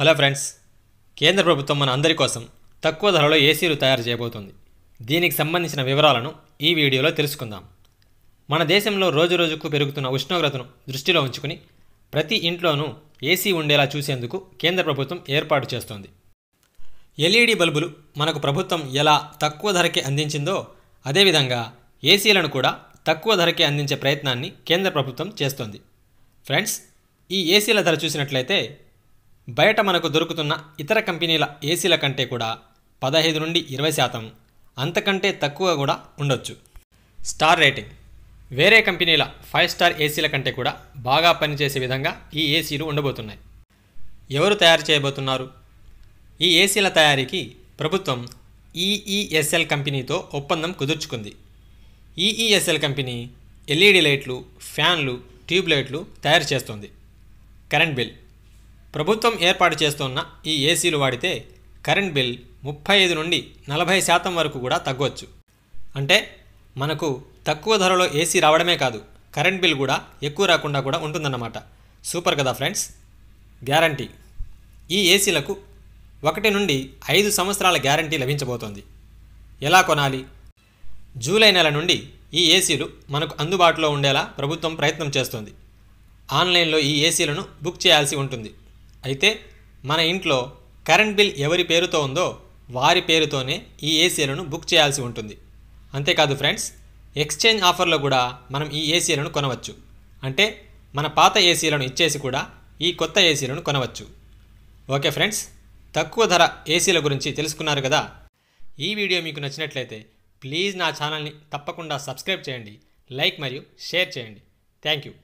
hello friends కేంద్ర ప్రభుత్వం మన అందరి కోసం తక్కువ ధరలో ఏసీలు తయారు చేయబోతుంది దీనికి సంబంధించిన వివరాలను ఈ వీడియోలో తెలుసుకుందాం మన దేశంలో రోజురోజుకు పెరుగుతున్న ఉష్ణోగ్రతను దృష్టిలో ఉంచుకుని ప్రతి ఇంట్లోనూ ఏసీ ఉండేలా చూసేందుకు కేంద్ర ప్రభుత్వం ఏర్పాటు చేస్తోంది ఎల్ఈడి బల్బులు మనకు ప్రభుత్వం ఎలా తక్కువ ధరకే అందించిందో అదేవిధంగా ఏసీలను కూడా తక్కువ ధరకే అందించే ప్రయత్నాన్ని కేంద్ర ప్రభుత్వం చేస్తోంది ఫ్రెండ్స్ ఈ ఏసీల ధర చూసినట్లయితే బయట మనకు దొరుకుతున్న ఇతర కంపెనీల ఏసీల కంటే కూడా పదహైదు నుండి ఇరవై శాతం అంతకంటే తక్కువ కూడా ఉండొచ్చు స్టార్ రేటింగ్ వేరే కంపెనీల ఫైవ్ స్టార్ ఏసీల కంటే కూడా బాగా పనిచేసే విధంగా ఈ ఏసీలు ఉండబోతున్నాయి ఎవరు తయారు చేయబోతున్నారు ఈ ఏసీల తయారీకి ప్రభుత్వం ఈఈఎస్ఎల్ కంపెనీతో ఒప్పందం కుదుర్చుకుంది ఈఈఎస్ఎల్ కంపెనీ ఎల్ఈడి లైట్లు ఫ్యాన్లు ట్యూబ్ లైట్లు తయారు చేస్తుంది కరెంట్ బిల్ ప్రభుత్వం ఏర్పాటు చేస్తున్న ఈ ఏసీలు వాడితే కరెంట్ బిల్ ముప్పై ఐదు నుండి నలభై శాతం వరకు కూడా తగ్గవచ్చు అంటే మనకు తక్కువ ధరలో ఏసీ రావడమే కాదు కరెంట్ బిల్ కూడా ఎక్కువ రాకుండా కూడా ఉంటుందన్నమాట సూపర్ కదా ఫ్రెండ్స్ గ్యారంటీ ఈ ఏసీలకు ఒకటి నుండి ఐదు సంవత్సరాల గ్యారంటీ లభించబోతోంది ఎలా కొనాలి జూలై నెల నుండి ఈ ఏసీలు మనకు అందుబాటులో ఉండేలా ప్రభుత్వం ప్రయత్నం చేస్తుంది ఆన్లైన్లో ఈ ఏసీలను బుక్ చేయాల్సి ఉంటుంది అయితే మన ఇంట్లో కరెంట్ బిల్ ఎవరి పేరుతో ఉందో వారి పేరుతోనే ఈ ఏసీలను బుక్ చేయాల్సి ఉంటుంది అంతేకాదు ఫ్రెండ్స్ ఎక్స్చేంజ్ ఆఫర్లో కూడా మనం ఈ ఏసీలను కొనవచ్చు అంటే మన పాత ఏసీలను ఇచ్చేసి కూడా ఈ కొత్త ఏసీలను కొనవచ్చు ఓకే ఫ్రెండ్స్ తక్కువ ధర ఏసీల గురించి తెలుసుకున్నారు కదా ఈ వీడియో మీకు నచ్చినట్లయితే ప్లీజ్ నా ఛానల్ని తప్పకుండా సబ్స్క్రైబ్ చేయండి లైక్ మరియు షేర్ చేయండి థ్యాంక్ యూ